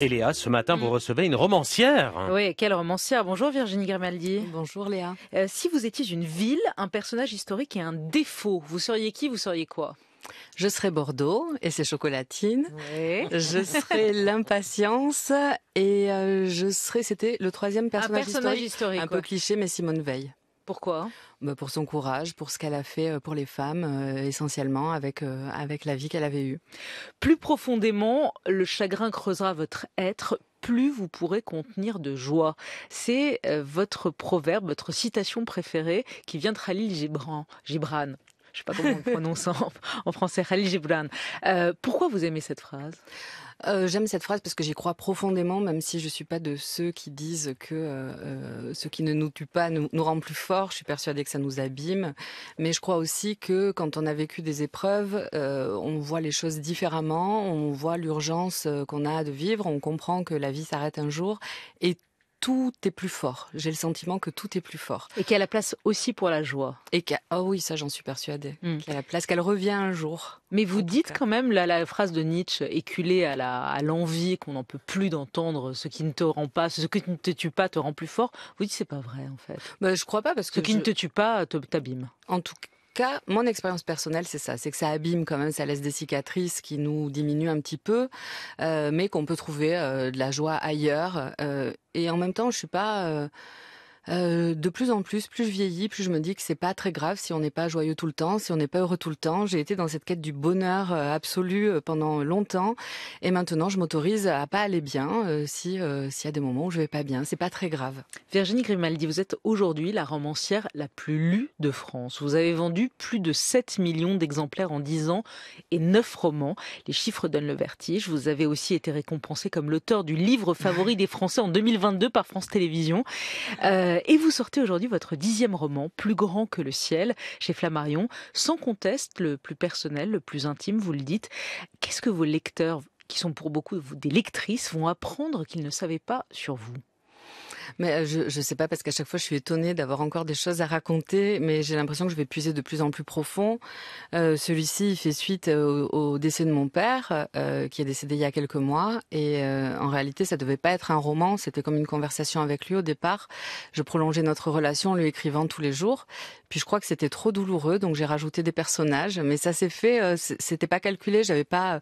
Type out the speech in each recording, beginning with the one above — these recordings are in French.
Et Léa, ce matin, vous mm. recevez une romancière. Oui, quelle romancière. Bonjour Virginie Grimaldi. Bonjour Léa. Euh, si vous étiez une ville, un personnage historique et un défaut, vous seriez qui, vous seriez quoi je serais Bordeaux et ses chocolatines. Je serais l'impatience et euh, je serais... c'était le troisième personnage, un personnage historique, un peu cliché, mais Simone Veil. Pourquoi bah, Pour son courage, pour ce qu'elle a fait euh, pour les femmes, euh, essentiellement avec, euh, avec la vie qu'elle avait eue. Plus profondément, le chagrin creusera votre être, plus vous pourrez contenir de joie. C'est votre proverbe, votre citation préférée qui vient de Khalil Gibran je sais pas comment on le prononce en, français, Khalil Gibran. Euh, pourquoi vous aimez cette phrase euh, J'aime cette phrase parce que j'y crois profondément, même si je suis pas de ceux qui disent que euh, ce qui ne nous tue pas nous, rend plus forts. Je suis persuadée que ça nous abîme, mais je crois aussi que quand on a vécu des épreuves, on voit les choses différemment, on voit l'urgence qu'on a de vivre, on comprend que la vie s'arrête un jour et tout est plus fort. J'ai le sentiment que tout est plus fort. Et qu'il y a la place aussi pour la joie. Et qu'il ah oui, ça j'en suis persuadée. Hmm. Qu'il y a la place, qu'elle revient un jour. Mais vous dites quand même la, phrase de Nietzsche, éculée à l'envie, qu'on n'en peut plus d'entendre, ce qui ne te rend pas, ce qui ne te tue pas te rend plus fort. Vous dites c'est pas vrai en fait. Bah, je crois pas parce que. Ce qui ne te tue pas t'abîme. En tout cas cas, mon expérience personnelle, c'est ça, c'est que ça abîme quand même, ça laisse des cicatrices qui nous diminuent un petit peu, euh, mais qu'on peut trouver euh, de la joie ailleurs. Euh, et en même temps, je suis pas euh, de plus en plus, plus je vieillis, plus je me dis que c'est pas très grave si on n'est pas joyeux tout le temps, si on n'est pas heureux tout le temps. J'ai été dans cette quête du bonheur euh, absolu euh, pendant longtemps, et maintenant je m'autorise à pas aller bien si s'il y a des moments où je vais pas bien. C'est pas très grave. Virginie Grimaldi, vous êtes aujourd'hui la romancière la plus lue de France. Vous avez vendu plus de 7 millions d'exemplaires en 10 ans et 9 romans. Les chiffres donnent le vertige. Vous avez aussi été récompensée comme l'auteur du livre favori des Français en 2022 par France Télévisions. Euh, et vous sortez aujourd'hui votre dixième roman, Plus grand que le ciel, chez Flammarion, sans conteste le plus personnel, le plus intime, vous le dites. Qu'est-ce que vos lecteurs, qui sont pour beaucoup des lectrices, vont apprendre qu'ils ne savaient pas sur vous mais euh, je ne sais pas parce qu'à chaque fois je suis étonnée d'avoir encore des choses à raconter, mais j'ai l'impression que je vais puiser de plus en plus profond. Euh, celui-ci fait suite euh, au, décès de mon père, qui est décédé il y a quelques mois, et en réalité ça devait pas être un roman, c'était comme une conversation avec lui au départ. Je prolongeais notre relation en lui écrivant tous les jours, puis je crois que c'était trop douloureux, donc j'ai rajouté des personnages, mais ça s'est fait, c'était pas calculé, j'avais pas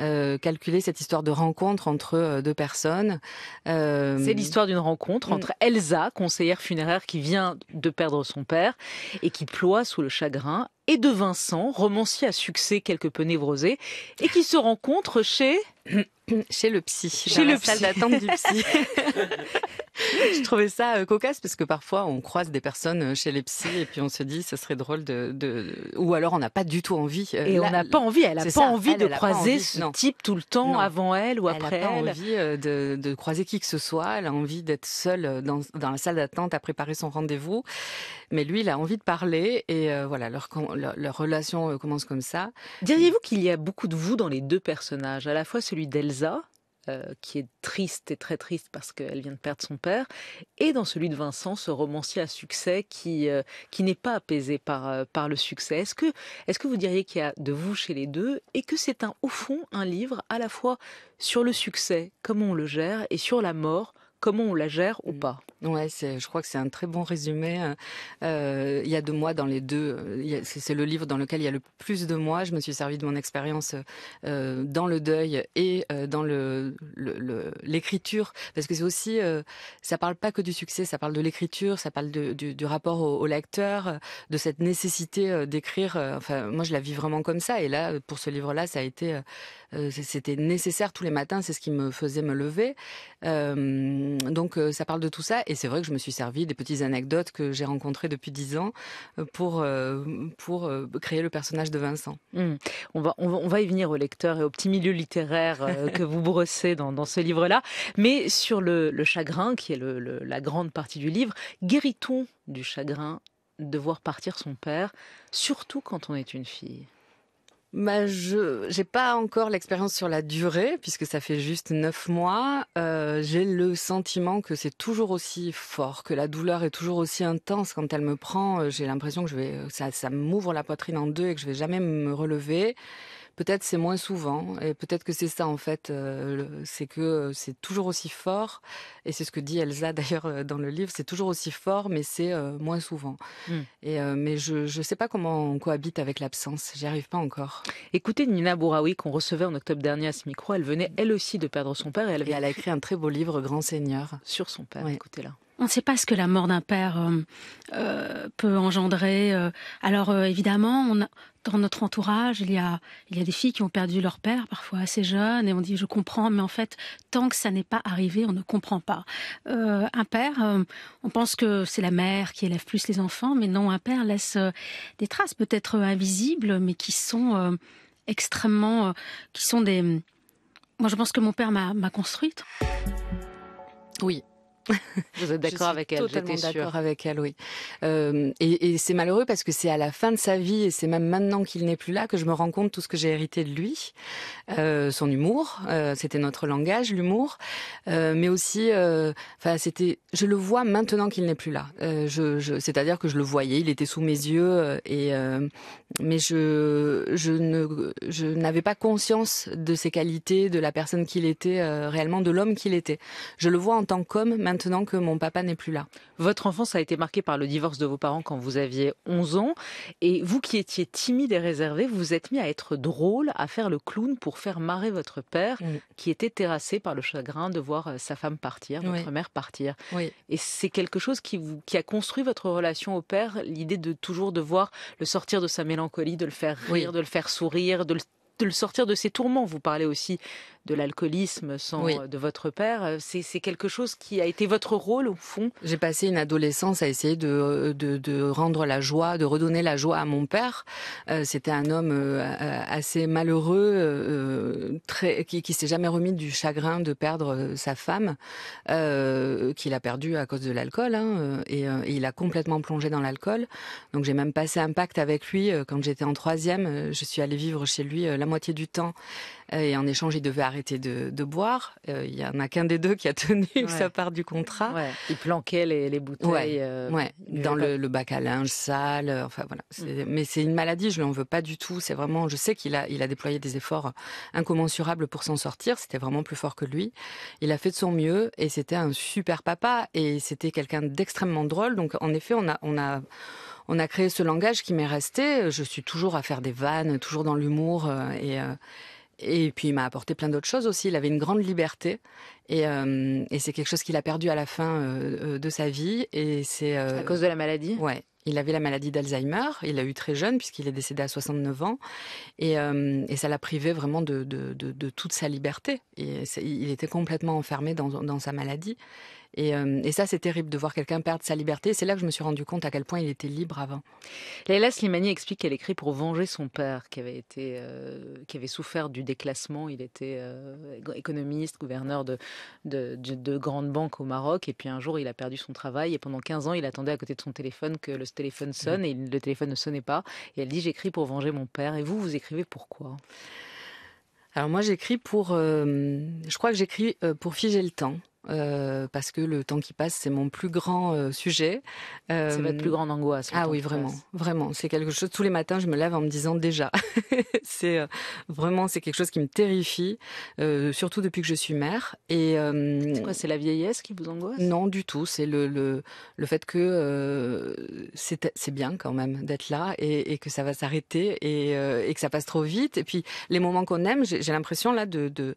euh, calculer cette histoire de rencontre entre euh, deux personnes. Euh, C'est l'histoire d'une rencontre entre mm. Elsa, conseillère funéraire qui vient de perdre son père et qui ploie sous le chagrin, et de Vincent, romancier à succès quelque peu névrosé, et qui se rencontre chez chez le psy, chez le la salle d'attente du psy. je trouvais ça euh, cocasse parce que parfois on croise des personnes euh, chez les psy et puis on se dit ça serait drôle de, ou alors on n'a pas du tout envie. Euh, et on n'a pas envie, elle n'a pas, envie de croiser ce type tout le temps avant elle ou après elle après a pas envie de, croiser qui que ce soit, elle a envie d'être seule dans, la salle d'attente à préparer son rendez-vous, mais lui il a envie de parler et voilà leur, leur, relation commence comme ça. Diriez-vous qu'il y a beaucoup de vous dans les deux personnages, à la fois celui d'Elsa euh, qui est triste et très triste parce qu'elle vient de perdre son père, et dans celui de Vincent, ce romancier à succès qui, euh, n'est pas apaisé par, euh, le succès. Est-ce que, vous diriez qu'il y a de vous chez les deux et que c'est au fond un livre à la fois sur le succès, comment on le gère, et sur la mort, comment on la gère ou mm. pas Ouais, je crois que c'est un très bon résumé. Hein. Euh, il y a deux mois dans les deux, euh, c'est le livre dans lequel il y a le plus de mois. Je me suis servi de mon expérience euh, dans le deuil et dans le l'écriture, parce que c'est aussi, ça parle pas que du succès, ça parle de l'écriture, ça parle du, rapport au, au, lecteur, de cette nécessité d'écrire. Enfin, moi je la vis vraiment comme ça. Et là, pour ce livre-là, ça a été, c'était nécessaire tous les matins. C'est ce qui me faisait me lever. donc ça parle de tout ça et c'est vrai que je me suis servi des petites anecdotes que j'ai rencontrées depuis dix ans euh, pour, euh, pour euh, créer le personnage de Vincent. Hmm. On, va, y venir au lecteur et au petit milieu littéraire que vous brossez dans, ce livre-là. Mais sur le, chagrin, qui est la grande partie du livre, guérit-on du chagrin de voir partir son père, surtout quand on est une fille bah, je j'ai pas encore l'expérience sur la durée puisque ça fait juste neuf mois. Euh, j'ai le sentiment que c'est toujours aussi fort, que la douleur est toujours aussi intense quand elle me prend. Euh, j'ai l'impression que je vais euh, ça ça m'ouvre la poitrine en deux et que je vais jamais me relever. Peut-être c'est moins souvent, et peut-être que c'est ça en fait, euh, c'est que euh, c'est toujours aussi fort, et c'est ce que dit Elsa d'ailleurs euh, dans le livre, c'est toujours aussi fort, mais c'est moins souvent. Hmm. mais je ne sais pas comment on cohabite avec l'absence, j'y arrive pas encore. Écoutez Nina Bouraoui qu'on recevait en octobre dernier à ce micro, elle venait elle aussi de perdre son père, et elle, a écrit un très beau livre, Grand Seigneur. Sur son père, écoutez-la on ne sait pas ce que la mort d'un père euh, euh, peut engendrer. Euh. Alors évidemment, dans notre entourage, il y, a, des filles qui ont perdu leur père, parfois assez jeunes, et on dit je comprends, mais en fait, tant que ça n'est pas arrivé, on ne comprend pas. un père, on pense que c'est la mère qui élève plus les enfants, mais non, un père laisse des traces peut-être invisibles, mais qui sont extrêmement... qui sont des... Moi, je pense que mon père m'a construite. Oui, vous êtes d'accord avec elle Totalement d'accord avec elle, oui. Euh, et, c'est malheureux parce que c'est à la fin de sa vie et c'est même maintenant qu'il n'est plus là que je me rends compte de tout ce que j'ai hérité de lui, euh, son humour, euh, c'était notre langage, l'humour, mais aussi, enfin, c'était, je le vois maintenant qu'il n'est plus là. je, c'est-à-dire que je le voyais, il était sous mes yeux et mais je, je ne, je n'avais pas conscience de ses qualités, de la personne qu'il était réellement, de l'homme qu'il était. Je le vois en tant qu'homme maintenant que mon papa n'est plus là. Votre enfance a été marquée par le divorce de vos parents quand vous aviez 11 ans. Et vous qui étiez timide et réservé, vous êtes mis à être drôle, à faire le clown pour faire marrer votre père, qui était terrassé par le chagrin de voir euh, sa femme partir, votre mère partir. Et c'est quelque chose qui, vous, qui a construit votre relation au père, l'idée de toujours devoir le sortir de sa mélancolie, de le faire rire, de le faire sourire, de le sortir de ses tourments. Vous parlez aussi de l'alcoolisme sans euh, de votre père. Euh, c'est quelque chose qui a été votre rôle au fond. J'ai passé une adolescence à essayer euh, de, rendre la joie, de redonner la joie à mon père. C'était un homme assez malheureux, très, qui, qui s'est jamais remis du chagrin de perdre sa femme, qu'il a perdue à cause de l'alcool, hein, et, il a complètement plongé dans l'alcool. Donc j'ai même passé un pacte avec lui quand j'étais en troisième. Je suis allée vivre chez lui la moitié du temps euh, et en échange, il devait arrêter de, boire. Euh, il y en a qu'un des deux qui a tenu sa part du contrat. Il planquait les, les bouteilles euh, dans le, bac à linge sale. Enfin voilà. Mm. Mais c'est une maladie. Je l'en veux pas du tout. C'est vraiment. Je sais qu'il a il a déployé des efforts incommensurables pour s'en sortir. C'était vraiment plus fort que lui. Il a fait de son mieux et c'était un super papa et c'était quelqu'un d'extrêmement drôle. Donc en effet, on a on a on a créé ce langage qui m'est resté. Je suis toujours à faire des vannes, toujours dans l'humour et et puis il m'a apporté plein d'autres choses aussi. Il avait une grande liberté et, euh, c'est quelque chose qu'il a perdu à la fin euh, euh, de sa vie. Et c'est à cause de la maladie. Ouais. Il avait la maladie d'Alzheimer. Il l'a eu très jeune puisqu'il est décédé à 69 ans et, ça l'a privé vraiment de, toute sa liberté. Et il était complètement enfermé dans, dans sa maladie. Euh, et, ça, c'est terrible de voir quelqu'un perdre sa liberté. C'est là que je me suis rendu compte à quel point il était libre avant. Leila Slimani explique qu'elle écrit pour venger son père, qui avait, euh, souffert du déclassement. Il était euh, économiste, gouverneur de, grandes banques au Maroc. Et puis un jour, il a perdu son travail. Et pendant 15 ans, il attendait à côté de son téléphone que le téléphone sonne. Et le téléphone ne sonnait pas. Et elle dit J'écris pour venger mon père. Et vous, vous écrivez pourquoi alors moi j'écris pour, je crois que j'écris pour figer le temps. Euh, parce que le temps qui passe, c'est mon plus grand euh, sujet. c'est votre euh, plus grande angoisse. Ah oui, vraiment, vraiment. C'est quelque chose. Tous les matins, je me lève en me disant déjà. c'est vraiment, c'est quelque chose qui me terrifie, surtout depuis que je suis mère. Et c'est quoi C'est la vieillesse qui vous angoisse Non, du tout. C'est le, le, le fait que c'est bien quand même d'être là et, que ça va s'arrêter et, et, que ça passe trop vite. Et puis les moments qu'on aime, j'ai l'impression là de, de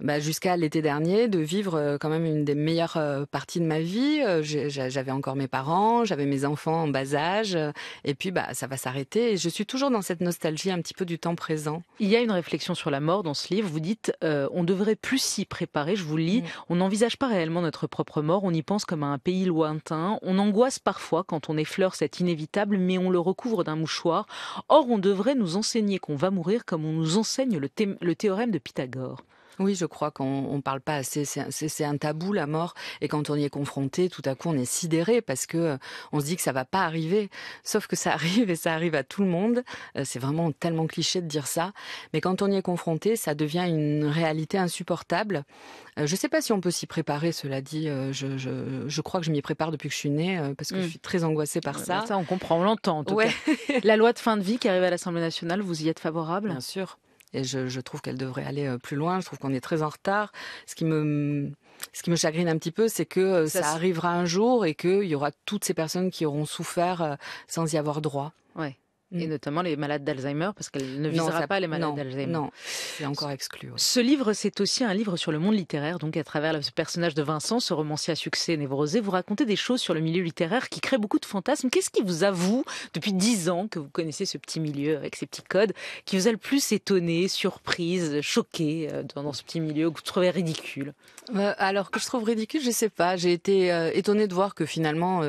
bah, jusqu'à l'été dernier, de vivre euh, quand même une des meilleures euh, parties de ma vie. Euh, j'avais encore mes parents, j'avais mes enfants en bas âge, et puis bah, ça va s'arrêter. Et je suis toujours dans cette nostalgie un petit peu du temps présent. Il y a une réflexion sur la mort dans ce livre. Vous dites, on devrait plus s'y préparer. Je vous lis, mm. on n'envisage pas réellement notre propre mort, on y pense comme à un pays lointain. On angoisse parfois quand on effleure cet inévitable, mais on le recouvre d'un mouchoir. Or, on devrait nous enseigner qu'on va mourir comme on nous enseigne le théorème de Pythagore. Oui, je crois qu'on ne parle pas assez. C'est un tabou la mort, et quand on y est confronté, tout à coup, on est sidéré parce que euh, on se dit que ça ne va pas arriver. Sauf que ça arrive et ça arrive à tout le monde. Euh, c'est vraiment tellement cliché de dire ça, mais quand on y est confronté, ça devient une réalité insupportable. Euh, je ne sais pas si on peut s'y préparer. Cela dit, je, crois que je m'y prépare depuis que je suis née parce que je mm. suis très angoissée par ça. Bah, ça, on comprend, on l'entend. Ouais. La loi de fin de vie qui arrive à l'Assemblée nationale, vous y êtes favorable Bien sûr. Et je, trouve qu'elle devrait aller euh, plus loin. Je trouve qu'on est très en retard. Ce qui me ce qui me chagrine un petit peu, c'est que euh, ça, arrivera un jour et qu'il y aura toutes ces personnes qui auront souffert euh, sans y avoir droit. Ouais et mm. notamment les malades d'Alzheimer, parce qu'elle ne visera pas les malades d'Alzheimer. Non, c'est encore exclu. Ce livre, c'est aussi un livre sur le monde littéraire, donc à travers le personnage de Vincent, ce romancier à succès névrosé, vous racontez des choses sur le milieu littéraire qui crée beaucoup de fantasmes. Qu'est-ce qui vous avoue, depuis dix ans que vous connaissez ce petit milieu avec ses petits codes, qui vous a le plus étonné, surprise, choqué euh, dans, ce petit milieu que vous trouvez ridicule euh, Alors que je trouve ridicule, je ne sais pas. J'ai été étonné euh, étonnée de voir que finalement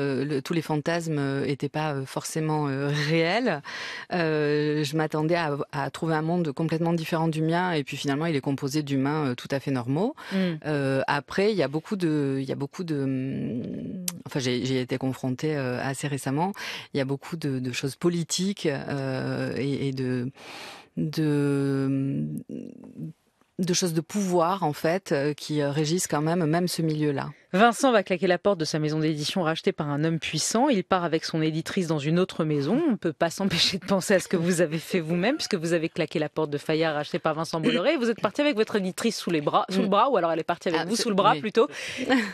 tous les fantasmes n'étaient pas forcément réels. Euh, je m'attendais à, trouver un monde complètement différent du mien, et puis finalement, il est composé d'humains euh, tout à fait normaux. Mm. Euh, après, il y a beaucoup de, il y a beaucoup de, mm, enfin, j'ai été confrontée assez récemment. Il y a beaucoup de, choses politiques et, et de de de choses de pouvoir en fait euh, qui euh, régissent quand même même ce milieu-là. Vincent va claquer la porte de sa maison d'édition rachetée par un homme puissant. Il part avec son éditrice dans une autre maison. On ne peut pas s'empêcher de penser à ce que vous avez fait vous-même, puisque vous avez claqué la porte de Fayard rachetée par Vincent Bolloré. Vous êtes parti avec votre éditrice sous, les bras, sous le mm. bras, ou alors elle est partie avec ah, vous sous le bras plutôt,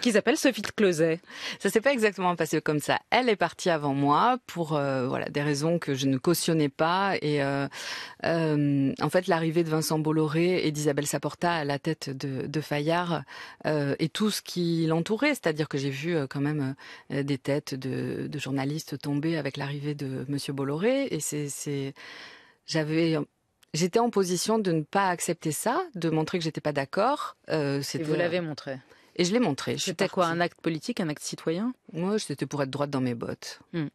qui s'appelle Sophie de Closet. Ça s'est pas exactement passé comme ça. Elle est partie avant moi pour euh, voilà des raisons que je ne cautionnais pas. Et en fait, l'arrivée de Vincent Bolloré et d'Isabelle porta à la tête de, Fayard euh, et tout ce qui l'entourait. C'est-à-dire que j'ai vu euh, quand même euh, des têtes de, journalistes tomber avec l'arrivée de M. Bolloré. Et c'est, j'avais J'étais en position de ne pas accepter ça, de montrer que j'étais pas d'accord. et vous l'avez montré. Et je l'ai montré. C'était quoi, un acte politique, un acte citoyen Moi, c'était pour être droite dans mes bottes. Hmm.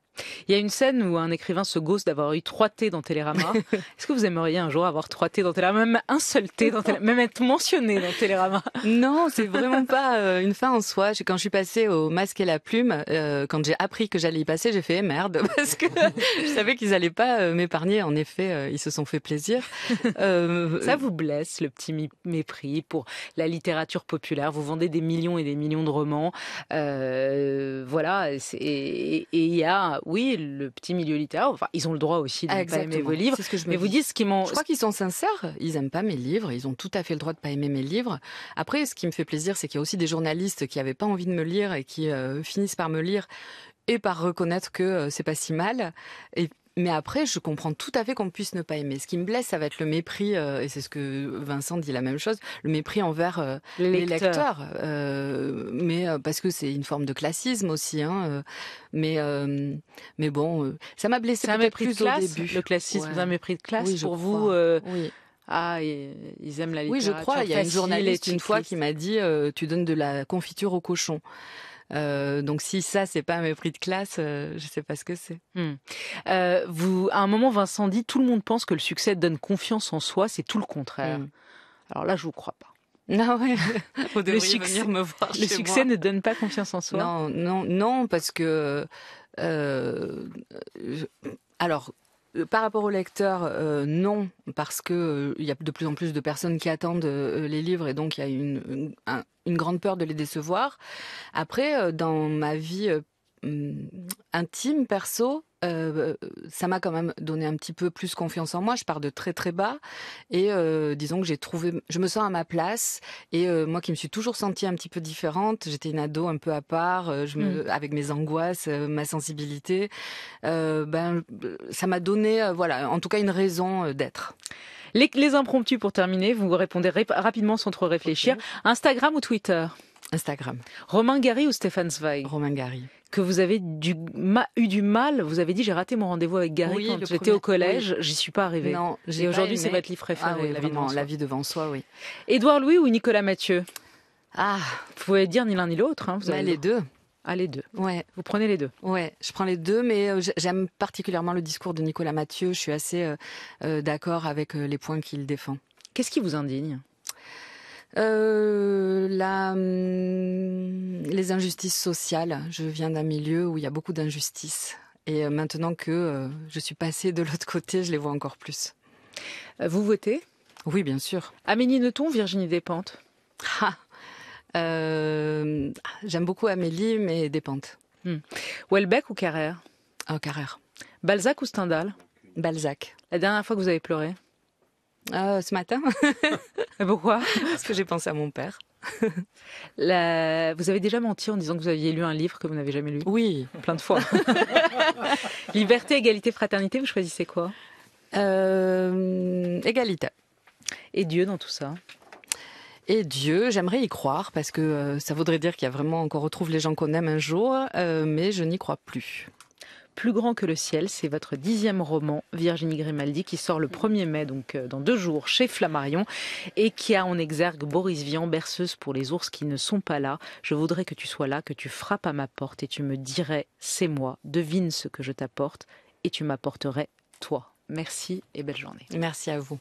Il y a une scène où un écrivain se gosse d'avoir eu trois T dans Télérama. Est-ce que vous aimeriez un jour avoir trois T dans Télérama, même un seul T dans Télérama, même être mentionné dans Télérama Non, c'est vraiment pas euh, une fin en soi. Quand je suis passée au Masque et la Plume, euh, quand j'ai appris que j'allais y passer, j'ai fait merde parce que je savais qu'ils n'allaient pas euh, m'épargner. En effet, ils se sont fait plaisir. Ça vous blesse le petit mépris pour la littérature populaire Vous vendez des millions et des millions de romans, voilà, et il y a oui, le petit milieu littéraire, enfin, ils ont le droit aussi de pas aimer vos livres. je mais vous dites ce qui m'ont. Je crois qu'ils sont sincères. Ils n'aiment pas mes livres. Ils ont tout à fait le droit de ne pas aimer mes livres. Après, ce qui me fait plaisir, c'est qu'il y a aussi des journalistes qui n'avaient pas envie de me lire et qui euh, finissent par me lire et par reconnaître que euh, c'est pas si mal et mais après, je comprends tout à fait qu'on puisse ne pas aimer. Ce qui me blesse, ça va être le mépris, euh, et c'est ce que Vincent dit la même chose, le mépris envers euh, les, lecteurs. Euh, mais parce que c'est une forme de classisme aussi. Hein, mais mais bon, ça m'a blessé peut mépris plus de classe, au début. Le classisme, c'est un mépris de classe pour vous. Oui. Ah, ils aiment la littérature. Oui, je crois. Il y a une journaliste une fois qui m'a dit Tu donnes de la confiture au cochon. Euh, donc si ça c'est pas un mépris de classe, je euh, je sais pas ce que c'est. Hmm. Euh, vous, à un moment, Vincent dit tout le monde pense que le succès donne confiance en soi, c'est tout le contraire. Hmm. Alors là, je vous crois pas. Non, le succès, me voir le succès ne donne pas confiance en soi. Non, non, non, parce que alors euh, par rapport aux lecteurs, euh, non, parce que euh, il y a de plus en plus de personnes qui attendent les livres et donc il y a une, grande peur de les décevoir. Après, dans ma vie hum, intime, perso, euh, ça m'a quand même donné un petit peu plus confiance en moi. Je pars de très très bas et euh, disons que j'ai trouvé, je me sens à ma place et euh, moi qui me suis toujours sentie un petit peu différente, j'étais une ado un peu à part, je me, mmh. avec mes angoisses, ma sensibilité, ben ça m'a donné voilà, en tout cas une raison d'être. Les, impromptus pour terminer, vous répondez rapidement sans trop réfléchir. Instagram ou Twitter Instagram. Romain Gary ou Stéphane Zweig Romain Gary que vous avez eu du mal. Vous avez dit j'ai raté mon rendez-vous avec Gary quand j'étais au collège, j'y suis pas arrivée. Non, et aujourd'hui c'est votre livre préféré, ah la, vie devant soi, oui. Édouard Louis ou Nicolas Mathieu Ah, vous pouvez dire ni l'un ni l'autre. Hein, bah, les deux. Ah, les deux. Ouais. Vous prenez les deux. Ouais, je prends les deux, mais euh, j'aime particulièrement le discours de Nicolas Mathieu. Je suis assez euh, euh, d'accord avec les points qu'il défend. Qu'est-ce qui vous indigne euh, hum, les injustices sociales. Je viens d'un milieu où il y a beaucoup d'injustices. Et euh, maintenant que euh, je suis passée de l'autre côté, je les vois encore plus. Vous votez Oui, bien sûr. Amélie Neton, Virginie Despentes ah, ah, J'aime beaucoup Amélie, mais Despentes. Welbeck hmm. ou Carrère oh, Carrère. Balzac ou Stendhal Balzac. La dernière fois que vous avez pleuré euh, ce matin. Pourquoi Parce que j'ai pensé à mon père. Vous avez déjà menti en disant que vous aviez lu un livre que vous n'avez jamais lu Oui. Plein de fois. Liberté, égalité, fraternité, vous choisissez quoi euh, Égalité. Et Dieu dans tout ça et Dieu, j'aimerais y croire parce que euh, ça voudrait dire qu'il y a vraiment encore retrouve les gens qu'on aime un jour, mais je n'y crois plus. Plus grand que le ciel, c'est votre dixième roman, Virginie Grimaldi, qui sort le 1er mai, donc euh, dans deux jours, chez Flammarion, et qui a en exergue Boris Vian, berceuse pour les ours qui ne sont pas là. Je voudrais que tu sois là, que tu frappes à ma porte et tu me dirais, c'est moi, devine ce que je t'apporte, et tu m'apporterais toi. Merci et belle journée. Merci à vous.